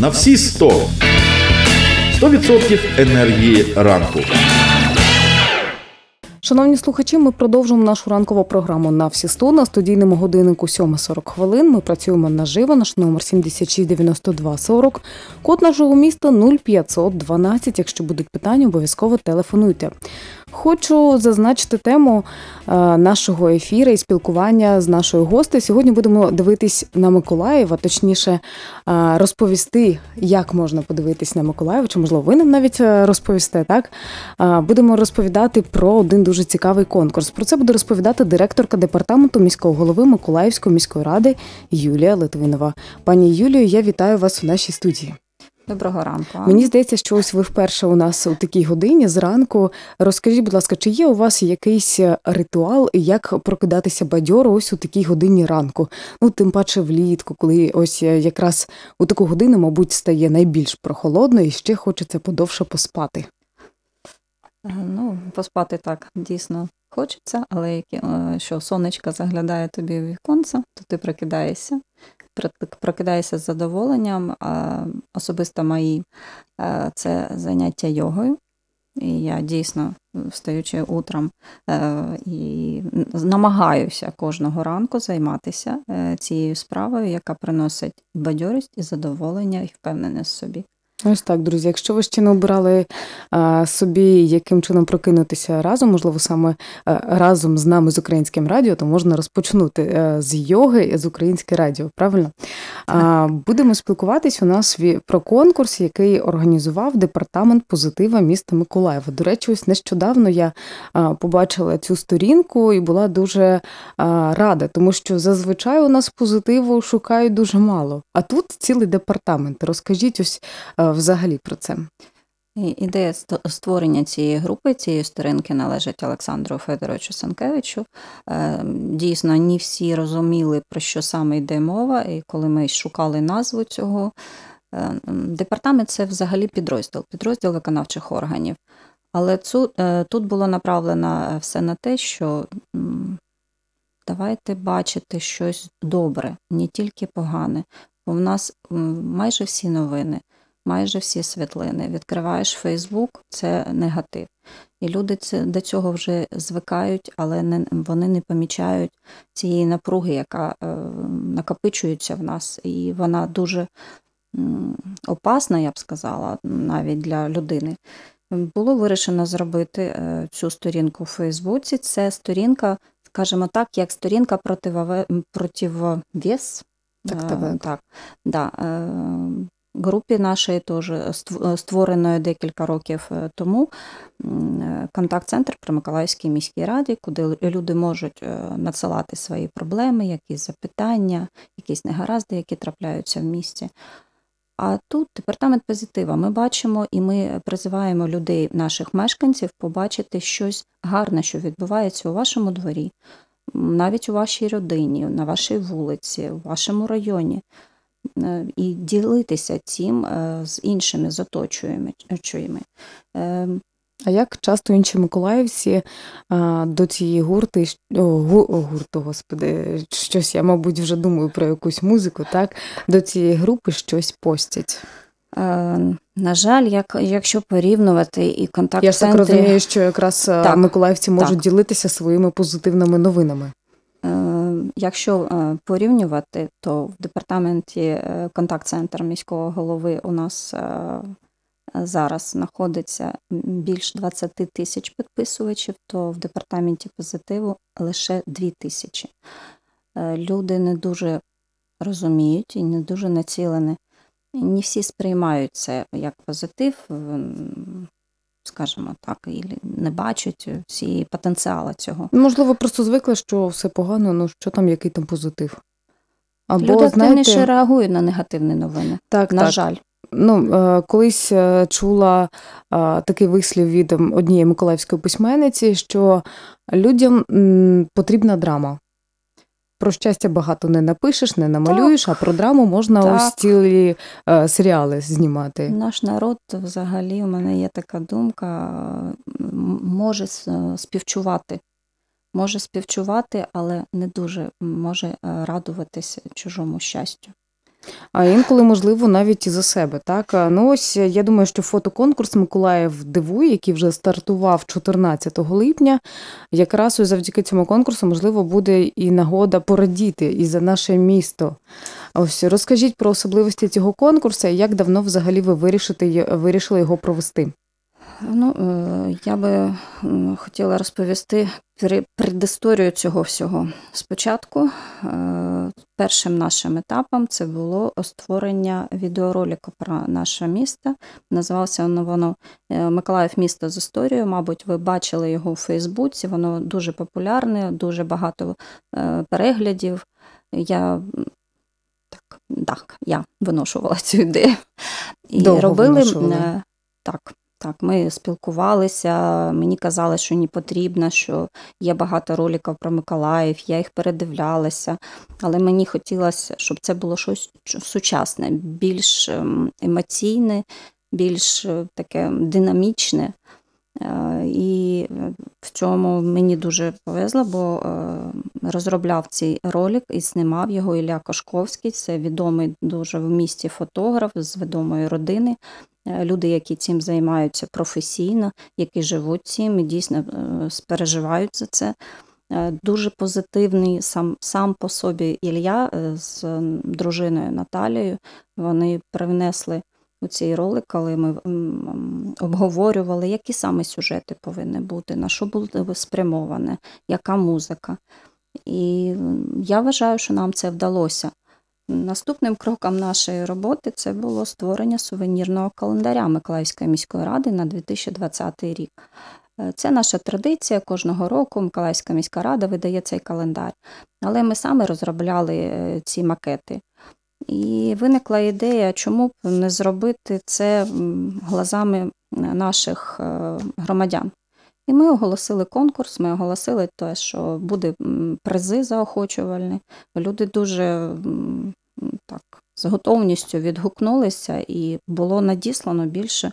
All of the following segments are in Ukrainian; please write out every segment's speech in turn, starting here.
на всі 100. 100% енергії ранку. Шановні слухачі, ми продовжуємо нашу ранкову програму на всі 100» на студійному годиннику 7.40 хвилин. Ми працюємо наживо. Наш номер 769240. Код нашого міста 0512. Якщо будуть питання, обов'язково телефонуйте. Хочу зазначити тему е, нашого ефіру і спілкування з нашою гостею. Сьогодні будемо дивитись на Миколаєва, точніше е, розповісти, як можна подивитись на Миколаєва, чи можливо ви нам навіть е, розповісте. Так будемо розповідати про один дуже цікавий конкурс. Про це буде розповідати директорка департаменту міського голови Миколаївської міської ради Юлія Литвинова. Пані Юлію, я вітаю вас у нашій студії. Доброго ранку. Мені здається, що ось ви вперше у нас у такій годині зранку. Розкажіть, будь ласка, чи є у вас якийсь е, ритуал, як прокидатися бадьоро ось у такій годині ранку? Ну, тим паче влітку, коли ось е, якраз у таку годину, мабуть, стає найбільш прохолодно і ще хочеться подовше поспати. Е, ну, поспати так, дійсно хочеться, але е, що сонечка заглядає тобі в віконце, то ти прокидаєшся, прокидаєшся з задоволенням, особисто мої е, це заняття йогою. І я дійсно, встаючи утром, е, і намагаюся кожного ранку займатися цією справою, яка приносить бадьорість і задоволення і впевненість в собі. Ось так, друзі. Якщо ви ще не обирали а, собі, яким чином прокинутися разом, можливо, саме а, е, разом з нами з українським радіо, то можна розпочнути а, е, з йоги з українське радіо. Правильно а, будемо спілкуватись у нас про конкурс, який організував департамент позитива міста Миколаєва. До речі, ось нещодавно я а, побачила цю сторінку і була дуже а, рада, тому що зазвичай у нас позитиву шукають дуже мало. А тут цілий департамент. Розкажіть ось. Е, взагалі про це? Ідея створення цієї групи, цієї сторінки належить Олександру Федоровичу Санкевичу. Е, дійсно, не всі розуміли, про що саме йде мова, і коли ми шукали назву цього. Е, департамент це взагалі підрозділ, підрозділ виконавчих органів. Але цю, е, тут було направлено все на те, що давайте бачити щось добре, не тільки погане, бо в нас майже всі новини майже всі світлини. Відкриваєш Facebook, це негатив. І люди це, до цього вже звикають, але не, вони не помічають цієї напруги, яка е, накопичується в нас. І вона дуже опасна, я б сказала, навіть для людини. Було вирішено зробити е, цю сторінку в Фейсбуці. Це сторінка, скажімо так, як сторінка противовес. Е, так, так. так, да, е, групі нашої теж е, створеної декілька років е, тому е, контакт-центр при Миколаївській міській раді, куди люди можуть надсилати свої проблеми, якісь запитання, якісь негаразди, які трапляються в місті. А тут департамент позитива. Ми бачимо і ми призиваємо людей, наших мешканців, побачити щось гарне, що відбувається у вашому дворі, навіть у вашій родині, на вашій вулиці, у вашому районі. Е, і ділитися цим е, з іншими з оточуючими. Е, а як часто інші миколаївці до цієї гурти гурту, господи, щось я, мабуть, вже думаю про якусь музику, так до цієї групи щось постять? На жаль, як якщо порівнювати і контакт, я ж так розумію, що якраз так, миколаївці можуть так. ділитися своїми позитивними новинами. Якщо е, порівнювати, то в департаменті е, контакт-центр міського голови у нас е, зараз знаходиться більш 20 тисяч підписувачів, то в департаменті позитиву лише 2 тисячі. Люди не дуже розуміють і не дуже націлені. Не всі сприймають це як позитив скажімо так, і не бачать всі потенціали цього. Можливо, просто звикли, що все погано, ну що там, який там позитив. Або, Люди активніше знаєте... реагують на негативні новини. Так, На так. жаль. Ну, е, Колись е, чула е, такий вислів від однієї миколаївської письменниці, що людям потрібна драма. Про щастя багато не напишеш, не намалюєш, так, а про драму можна так. ось цілі е, серіали знімати. Наш народ, взагалі, у мене є така думка, може співчувати, може співчувати, але не дуже може е, радуватися чужому щастю. А інколи, можливо, навіть і за себе. Так ну ось я думаю, що фотоконкурс Миколаїв дивує, який вже стартував 14 липня. Якраз ось завдяки цьому конкурсу, можливо, буде і нагода порадіти і за наше місто. Ось розкажіть про особливості цього конкурсу і як давно взагалі ви вирішите вирішили його провести. Ну, е, я би хотіла розповісти предісторію цього всього. Спочатку е, першим нашим етапом це було створення відеоролику про наше місто. Називався воно е, Миколаїв місто з історією. Мабуть, ви бачили його у Фейсбуці, воно дуже популярне, дуже багато переглядів. Я так, так я виношувала цю ідею. І Довго робили. Виношували. Так, так, ми спілкувалися, мені казали, що не потрібно, що є багато роликів про Миколаїв, я їх передивлялася, але мені хотілося, щоб це було щось сучасне, більш ем, емоційне, більш е, таке динамічне. Е, і е, в цьому мені дуже повезло, бо розробляв цей ролик і знімав його Ілля Кошковський. Це відомий дуже в місті фотограф з відомої родини. Е, люди, які цим займаються професійно, які живуть цим і дійсно е, переживають за це. Е, дуже позитивний сам сам по собі Ілля з дружиною Наталією. Вони привнесли у цей ролик, коли ми обговорювали, які саме сюжети повинні бути, на що буде спрямоване, яка музика. І я вважаю, що нам це вдалося. Наступним кроком нашої роботи це було створення сувенірного календаря Миколаївської міської ради на 2020 рік. Е, це наша традиція. Кожного року Миколаївська міська рада видає цей календар. Але ми саме розробляли е, ці макети. І виникла ідея, чому б не зробити це глазами е, наших громадян, і ми оголосили конкурс, ми оголосили те, що буде призи заохочувальні. Люди дуже так з готовністю відгукнулися, і було надіслано більше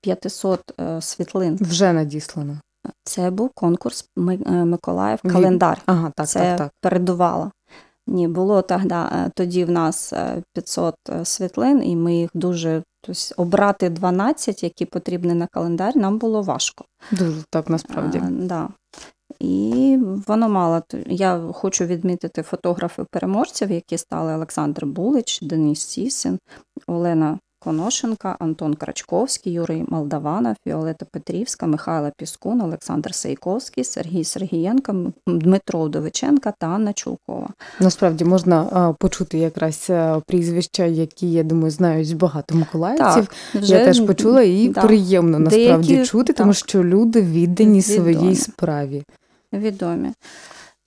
500 е, е, світлин. Вже надіслано. Це був конкурс е, Миколаїв календар. Ага, так, Це так, так. передувала. Ні, було тоді, тоді в нас 500 світлин, і ми їх дуже Тобто обрати 12, які потрібні на календар, нам було важко. Дуже так насправді. А, е, да. І воно мало. Я хочу відмітити фотографів переможців, які стали Олександр Булич, Денис Сісин, Олена Коношенка, Антон Крачковський, Юрій Молдаванов, Фіолета Петрівська, Михайла Піскун, Олександр Сейковський, Сергій Сергієнко, Дмитро Довиченка та Анна Чулкова. Насправді можна почути якраз прізвища, які я думаю знають багато миколаївців. Так, вже, я теж почула і так, приємно насправді деякі, чути, так, тому що люди віддані відомі, своїй справі. Відомі.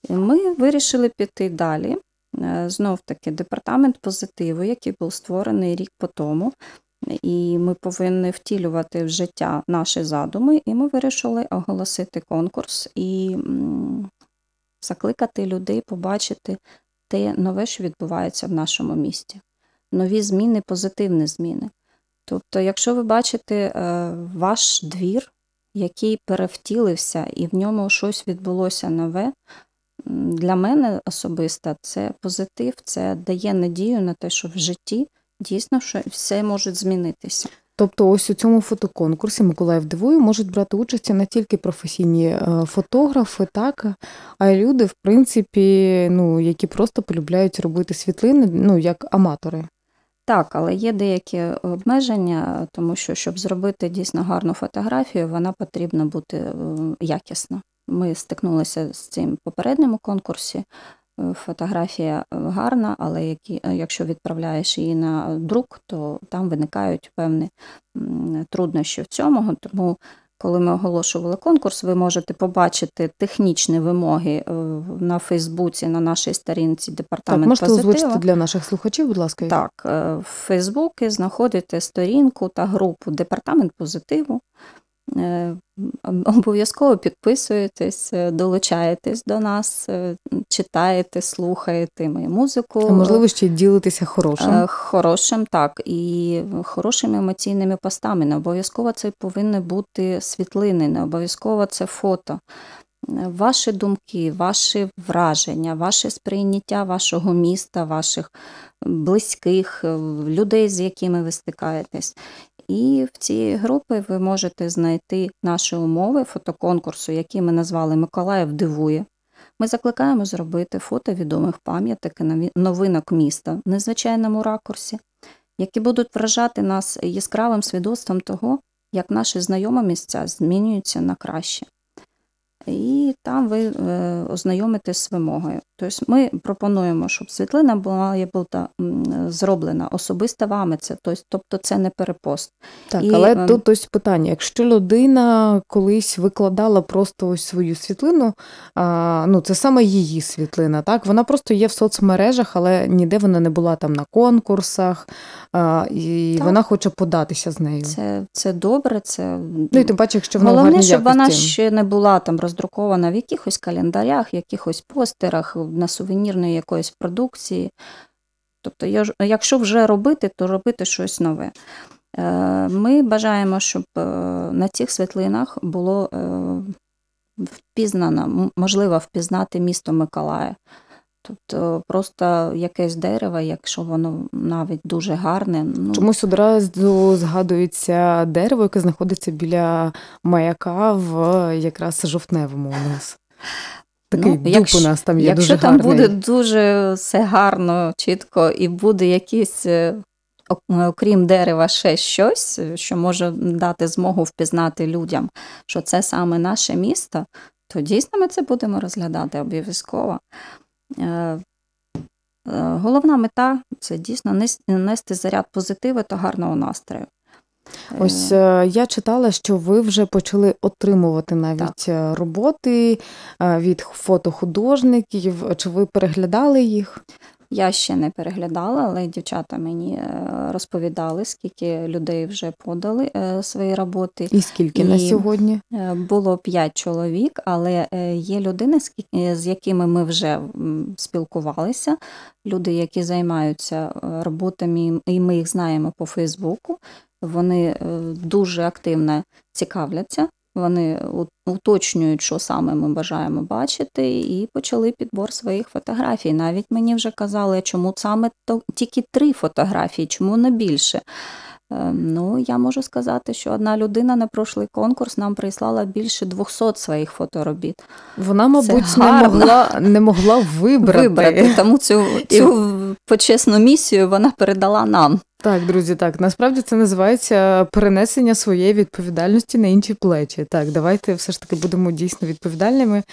Ми вирішили піти далі. Е, знов таки департамент позитиву, який був створений рік по тому. І ми повинні втілювати в життя наші задуми, і ми вирішили оголосити конкурс і закликати людей побачити те нове, що відбувається в нашому місті. Нові зміни, позитивні зміни. Тобто, якщо ви бачите е, ваш двір, який перевтілився, і в ньому щось відбулося нове, для мене особисто це позитив, це дає надію на те, що в житті дійсно що все може змінитися. Тобто, ось у цьому фотоконкурсі Миколаїв дивує можуть брати участь не тільки професійні е, фотографи, так а й люди, в принципі, ну які просто полюбляють робити світлини, ну як аматори. Так, але є деякі обмеження, тому що щоб зробити дійсно гарну фотографію, вона потрібна бути е, якісна. Ми стикнулися з цим в попередньому конкурсі. Е, фотографія е, гарна, але які, е, якщо відправляєш її на друк, то там виникають певні труднощі в цьому. Тому, коли ми оголошували конкурс, ви можете побачити технічні вимоги на Фейсбуці, на нашій сторінці департамент. Так, можете позитива. озвучити для наших слухачів, будь ласка. Так, в Фейсбуці знаходите сторінку та групу Департамент позитиву. Е, обов'язково підписуєтесь, е, долучаєтесь до нас, е, читаєте, слухаєте мою музику. А можливо, ще ділитися хорошим. Хорошим, так, і хорошими емоційними постами. Не обов'язково це повинні бути світлини, не обов'язково це фото. Ваші думки, ваші враження, ваше сприйняття вашого міста, ваших близьких, людей, з якими ви стикаєтесь. І в цій групи ви можете знайти наші умови фотоконкурсу, які ми назвали Миколаїв дивує. Ми закликаємо зробити фото відомих пам'яток і новинок міста в незвичайному ракурсі, які будуть вражати нас яскравим свідоцтвом того, як наші знайомі місця змінюються на краще і там ви е, ознайомитесь з вимогою. Тобто ми пропонуємо, щоб світлина була зроблена особисто вами. Це тобто, тобто це не перепост. Так, і, але ем, тут ось питання: якщо людина колись викладала просто ось свою світлину, а, ну це саме її світлина, так вона просто є в соцмережах, але ніде вона не була там на конкурсах, а, і так. вона хоче податися з нею. Це це добре, це ну і тим паче, якщо вона головне, щоб вона ще не була там роздрукована в якихось календарях, якихось постерах, на сувенірної якоїсь продукції. Тобто, якщо вже робити, то робити щось нове. Е, ми бажаємо, щоб е, на цих світлинах було е, впізнано, можливо, впізнати місто Миколая. Тобто просто якесь дерево, якщо воно навіть дуже гарне. Ну... Чомусь одразу згадується дерево, яке знаходиться біля маяка в якраз жовтневому у нас. Такий ну, дуб якщо, у нас там є якщо дуже там гарний. буде дуже все гарно, чітко, і буде якесь, е, е, окрім дерева, ще щось, що може дати змогу впізнати людям, що це саме наше місто, то дійсно ми це будемо розглядати обов'язково. Е, е, головна мета це дійсно нести заряд позитиву та гарного настрою. Ось е. я читала, що ви вже почали отримувати навіть так. роботи від фотохудожників. Чи ви переглядали їх? Я ще не переглядала, але дівчата мені е, розповідали, скільки людей вже подали е, свої роботи. І скільки і на сьогодні? Е, було п'ять чоловік, але є людини, з якими ми вже спілкувалися. Люди, які займаються роботами, і ми їх знаємо по Фейсбуку. Вони дуже активно цікавляться вони уточнюють, що саме ми бажаємо бачити, і почали підбор своїх фотографій. Навіть мені вже казали, чому саме то тільки три фотографії, чому не більше. Е, ну, я можу сказати, що одна людина на прошлий конкурс нам прислала більше 200 своїх фоторобіт. Вона, мабуть, не могла не могла вибрати. вибрати. Тому цю цю почесну місію вона передала нам. Так, друзі, так насправді це називається перенесення своєї відповідальності на інші плечі. Так, давайте все ж таки будемо дійсно відповідальними.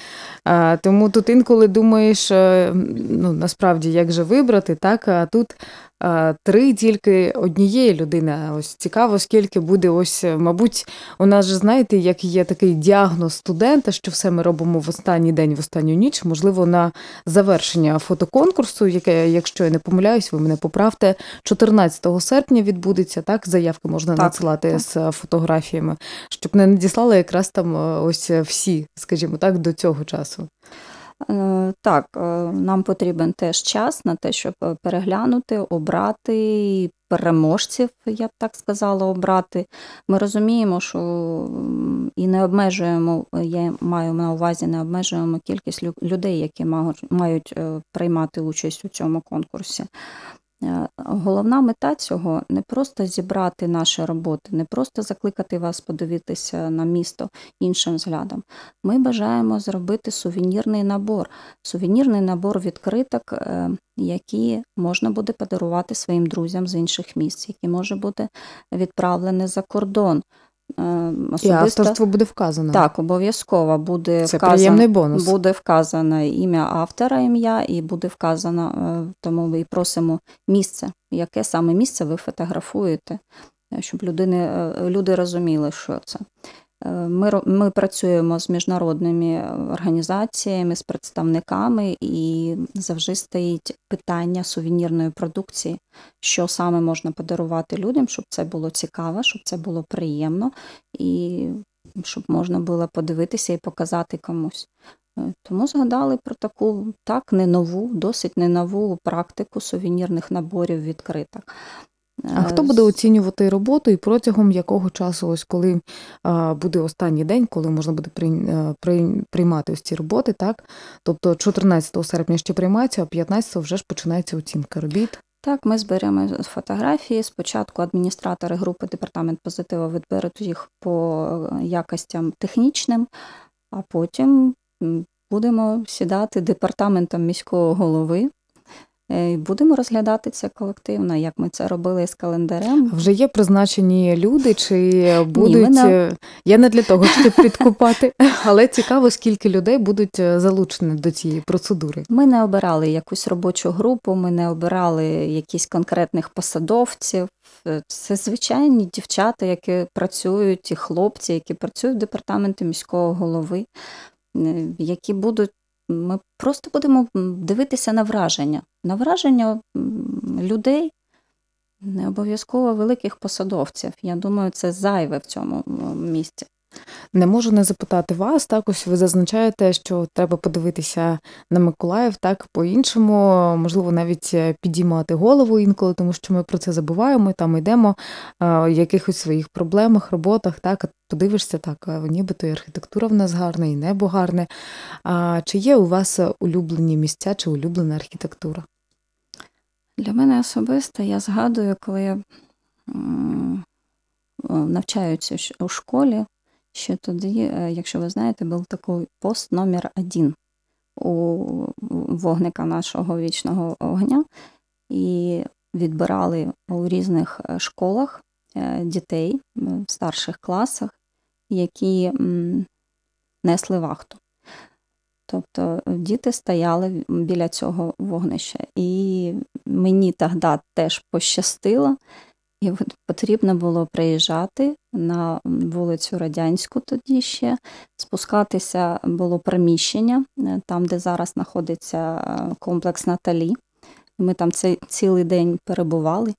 А, Тому тут інколи думаєш, е, ну насправді як же вибрати, так а тут Е, три тільки однієї людини. Ось цікаво, скільки буде ось, е, мабуть, у нас же знаєте, як є такий діагноз студента, що все ми робимо в останній день, в останню ніч. Можливо, на завершення фотоконкурсу, яке, якщо я не помиляюсь, ви мене поправте. 14 серпня відбудеться так. Заявки можна так, надсилати так. з е, фотографіями, щоб не надіслали якраз там ось всі, скажімо так, до цього часу. Е, так, е, нам потрібен теж час на те, щоб е, переглянути, обрати переможців, я б так сказала, обрати. Ми розуміємо, що і не обмежуємо, я маю на увазі, не обмежуємо кількість людей, які мають приймати участь у цьому конкурсі. Е, головна мета цього не просто зібрати наші роботи, не просто закликати вас подивитися на місто іншим взглядом. Ми бажаємо зробити сувенірний набор, сувенірний набор відкриток, е, які можна буде подарувати своїм друзям з інших місць, які може бути відправлені за кордон. Е, особисто. І авторство буде вказано. Так, обов'язково буде Це вказан, приємний бонус. Буде вказано ім'я автора, ім'я, і буде вказано, е, тому ми просимо місце, яке саме місце ви фотографуєте, щоб людини, е, люди розуміли, що це. Е, ми ми працюємо з міжнародними організаціями, з представниками, і завжди стоїть питання сувенірної продукції, що саме можна подарувати людям, щоб це було цікаво, щоб це було приємно, і щоб можна було подивитися і показати комусь. Е, тому згадали про таку так не нову, досить не нову практику сувенірних наборів відкритих. А хто буде е, оцінювати роботу і протягом якого часу, ось коли буде останній день, коли можна буде е, приймати ось ці роботи, так? Тобто 14 серпня ще приймається, а 15 вже ж починається оцінка робіт. Так, ми зберемо фотографії. Спочатку адміністратори групи департамент позитива відберуть їх по е, якостям технічним, а потім будемо сідати департаментом міського голови Е, будемо розглядати це колективно, як ми це робили з календарем. Вже є призначені люди, чи будуть Ні, не... я не для того, щоб підкупати, але цікаво, скільки людей будуть е, залучені до цієї процедури. Ми не обирали якусь робочу групу, ми не обирали якісь конкретних посадовців. Е, це звичайні дівчата, які працюють, і хлопці, які працюють в департаменті міського голови, які будуть ми просто будемо дивитися на враження, на враження людей, не обов'язково великих посадовців. Я думаю, це зайве в цьому місці. Не можу не запитати вас. Так, ось ви зазначаєте, що треба подивитися на Миколаїв так по-іншому, можливо, навіть е, підіймати голову інколи, тому що ми про це забуваємо, і там йдемо в е, якихось своїх проблемах, роботах. Так, подивишся, так е, нібито і архітектура в нас гарна, і небо гарне. А чи є у вас улюблені місця чи улюблена архітектура? Для мене особисто я згадую, коли я навчаюся у школі. Ще тоді, е, якщо ви знаєте, був такий пост номер 1 у вогника нашого вічного огня, і відбирали у різних е, школах е, дітей в старших класах, які несли вахту. Тобто діти стояли біля цього вогнища. І мені тоді теж пощастило, і потрібно було приїжджати на вулицю Радянську тоді ще. Спускатися було приміщення, е, там, де зараз знаходиться е, комплекс Наталі. Ми там цей цілий день перебували.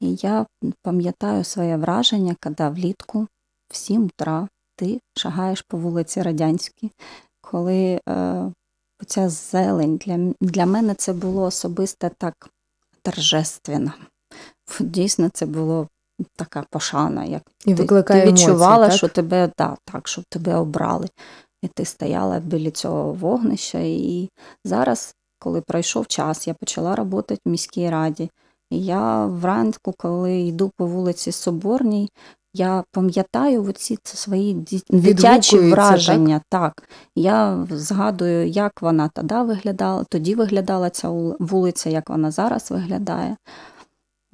І я пам'ятаю своє враження, коли влітку в 7 утра ти шагаєш по вулиці Радянській, коли е, ця зелень для для мене це було особисто так торжественно. Дійсно, це було така пошана, як і ти, ти відчувала, так? що тебе да, так, щоб тебе обрали. І ти стояла біля цього вогнища. І зараз, коли пройшов час, я почала працювати в міській раді. І я вранку, коли йду по вулиці Соборній, я пам'ятаю оці свої дитячі враження. Так? так, я згадую, як вона тоді виглядала, тоді виглядала ця вулиця, як вона зараз виглядає.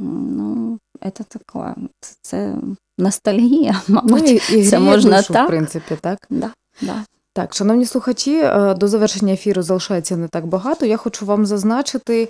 Ну, це така, це ностальгія, мабуть, ну, і, і це можна душу, так. в принципі, так? Да, да. Так, шановні слухачі, е, до завершення ефіру залишається не так багато. Я хочу вам зазначити,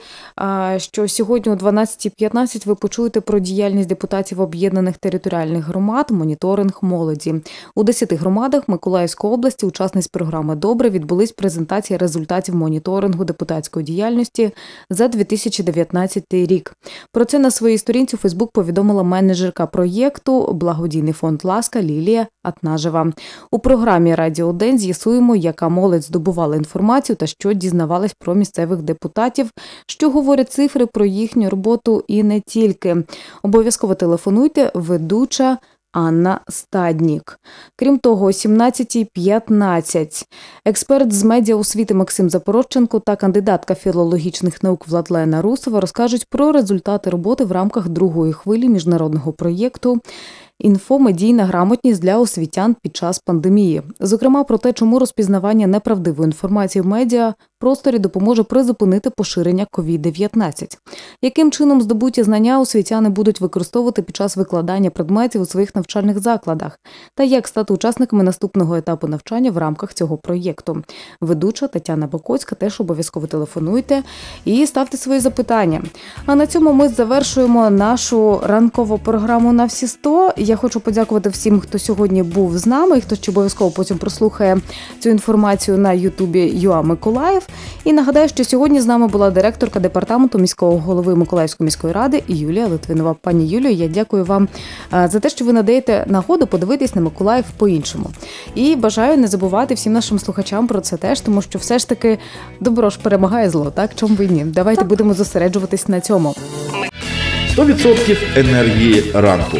е, що сьогодні о 12.15 ви почуєте про діяльність депутатів об'єднаних територіальних громад, моніторинг молоді. У 10 громадах Миколаївської області, учасниць програми Добре відбулись презентації результатів моніторингу депутатської діяльності за 2019 рік. Про це на своїй сторінці у Фейсбук повідомила менеджерка проєкту Благодійний фонд Ласка Лілія Атнажева. У програмі Радіо День з'ясували з'ясуємо, яка молодь здобувала інформацію та що дізнавалась про місцевих депутатів, що говорять цифри про їхню роботу і не тільки. Обов'язково телефонуйте, ведуча. Анна Стаднік, крім того, о 17.15 експерт з медіа освіти Максим Запорожченко та кандидатка філологічних наук Владлена Русова розкажуть про результати роботи в рамках другої хвилі міжнародного проєкту Інфомедійна грамотність для освітян під час пандемії, зокрема про те, чому розпізнавання неправдивої інформації в медіа просторі допоможе призупинити поширення COVID-19. яким чином здобуті знання освітяни будуть використовувати під час викладання предметів у своїх навчальних закладах, та як стати учасниками наступного етапу навчання в рамках цього проєкту. Ведуча Тетяна Бокоцька теж обов'язково телефонуйте і ставте свої запитання. А на цьому ми завершуємо нашу ранкову програму на всі 100». Я хочу подякувати всім, хто сьогодні був з нами, хто ще обов'язково потім прослухає цю інформацію на Ютубі Юа Миколаїв. І нагадаю, що сьогодні з нами була директорка департаменту міського голови Миколаївської міської ради Юлія Литвинова. Пані Юлію, я дякую вам е, за те, що ви надаєте нагоду подивитись на Миколаїв по-іншому. І бажаю не забувати всім нашим слухачам про це теж, тому що все ж таки добро ж перемагає зло. Так чому ви ні? Давайте так. будемо зосереджуватись на цьому. 100% енергії ранку.